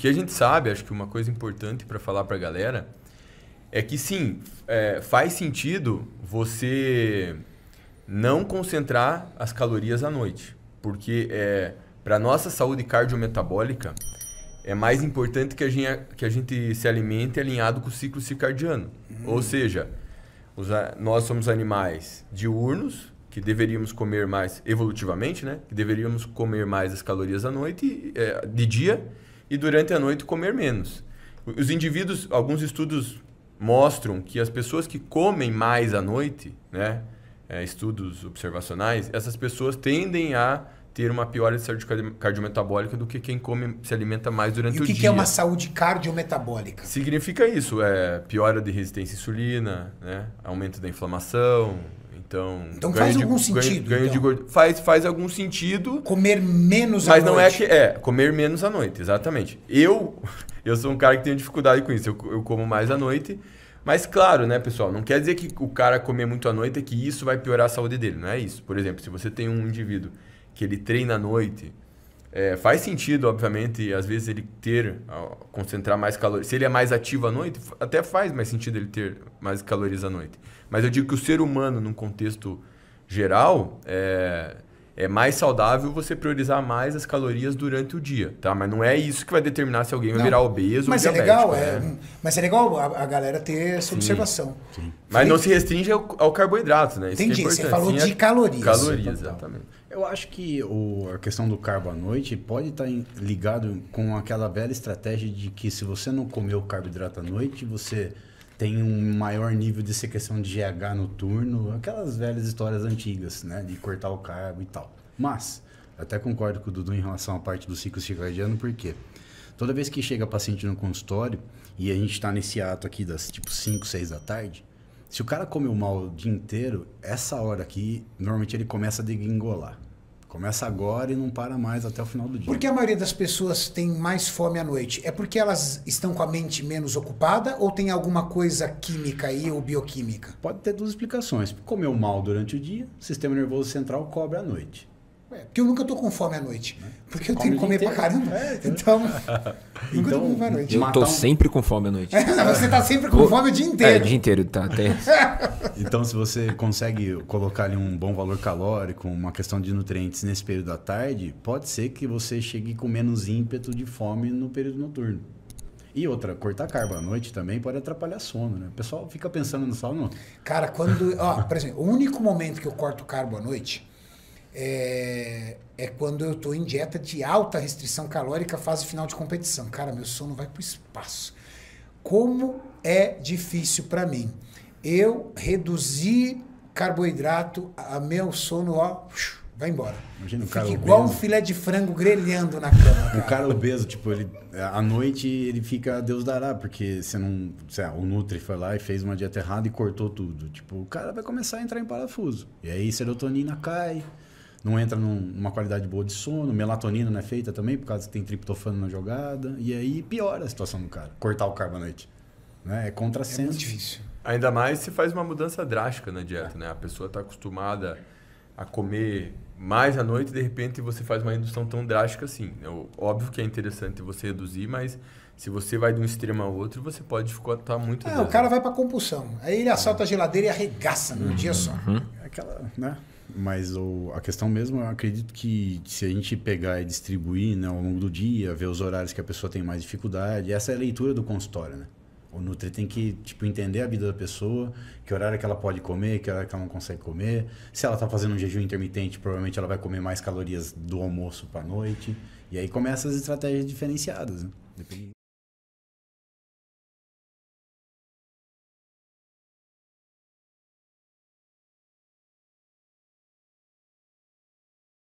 que a gente sabe, acho que uma coisa importante para falar para a galera é que sim, é, faz sentido você não concentrar as calorias à noite, porque é, para nossa saúde cardiometabólica é mais importante que a gente, que a gente se alimente alinhado com o ciclo circadiano. Hum. Ou seja, os, nós somos animais diurnos, que deveríamos comer mais evolutivamente, né? Que deveríamos comer mais as calorias à noite, é, de dia e durante a noite comer menos. Os indivíduos, alguns estudos mostram que as pessoas que comem mais à noite, né, é, estudos observacionais, essas pessoas tendem a ter uma piora de saúde cardiometabólica do que quem come se alimenta mais durante e o, o que dia. O que é uma saúde cardiometabólica? Significa isso, é piora de resistência à insulina, né, aumento da inflamação, então, então faz de, algum sentido. Ganho, então. de gordura. Faz, faz algum sentido. Comer menos à noite. Mas não é que. É, comer menos à noite, exatamente. Eu, eu sou um cara que tenho dificuldade com isso. Eu, eu como mais à noite. Mas claro, né, pessoal, não quer dizer que o cara comer muito à noite é que isso vai piorar a saúde dele, não é isso. Por exemplo, se você tem um indivíduo que ele treina à noite, é, faz sentido, obviamente, às vezes ele ter, concentrar mais calor. Se ele é mais ativo à noite, até faz mais sentido ele ter mais calorias à noite. Mas eu digo que o ser humano, num contexto geral, é, é mais saudável você priorizar mais as calorias durante o dia, tá? Mas não é isso que vai determinar se alguém vai virar obeso mas ou diabético. Mas é legal, né? é. Hum, mas é legal a, a galera ter essa Sim. observação. Sim. Mas não se restringe ao, ao carboidrato, né? Isso é Entendi, é você falou de calorias. Calorias, então, tá. exatamente. Eu acho que o, a questão do carbo à noite pode estar tá em, ligado com aquela velha estratégia de que se você não comer o carboidrato à noite, você tem um maior nível de secreção de GH noturno, aquelas velhas histórias antigas, né? De cortar o carbo e tal. Mas, até concordo com o Dudu em relação à parte do ciclo circadiano, porque toda vez que chega paciente no consultório e a gente está nesse ato aqui das tipo 5, 6 da tarde, se o cara comeu mal o dia inteiro, essa hora aqui, normalmente ele começa a degringolar. Começa agora e não para mais até o final do dia. Por que a maioria das pessoas tem mais fome à noite? É porque elas estão com a mente menos ocupada ou tem alguma coisa química aí ou bioquímica? Pode ter duas explicações. Comeu mal durante o dia, o sistema nervoso central cobre à noite. É, porque eu nunca estou com fome à noite. Né? Porque eu tenho que comer inteiro. pra caramba. É, então, nunca então, com fome então, à noite. Eu tô sempre com fome à noite. É, você tá sempre com fome o dia inteiro. É, o dia inteiro, tá. Até... então, se você consegue colocar ali um bom valor calórico, uma questão de nutrientes nesse período da tarde, pode ser que você chegue com menos ímpeto de fome no período noturno. E outra, cortar carbo à noite também pode atrapalhar sono, né? O pessoal fica pensando no sono. Cara, quando. Ó, por exemplo, o único momento que eu corto carbo à noite é, é quando eu estou em dieta de alta restrição calórica, fase final de competição. Cara, meu sono vai para o espaço. Como é difícil para mim. Eu reduzi carboidrato, a meu sono ó, vai igual obeso. um filé de frango grelhando na cama. Cara. O cara obeso, tipo, ele à noite ele fica Deus dará, porque você não, o Nutri foi lá e fez uma dieta errada e cortou tudo. Tipo, o cara vai começar a entrar em parafuso. E aí serotonina cai não entra num, numa qualidade boa de sono, melatonina não é feita também, por causa que tem triptofano na jogada, e aí piora a situação do cara, cortar o noite, Né? É contrassenso. É muito difícil. Ainda mais se faz uma mudança drástica na dieta, né? A pessoa está acostumada a comer mais à noite, de repente você faz uma redução tão drástica assim. Óbvio que é interessante você reduzir, mas se você vai de um extremo ao outro, você pode dificultar muito. É, o cara vai para compulsão. Aí ele assalta a geladeira e arregaça num uhum. dia só. Uhum aquela, né? Mas o, a questão mesmo, eu acredito que se a gente pegar e distribuir né, ao longo do dia, ver os horários que a pessoa tem mais dificuldade, essa é a leitura do consultório, né? O Nutri tem que tipo, entender a vida da pessoa, que horário que ela pode comer, que horário que ela não consegue comer. Se ela está fazendo um jejum intermitente, provavelmente ela vai comer mais calorias do almoço para a noite. E aí começam as estratégias diferenciadas. Né? Depende.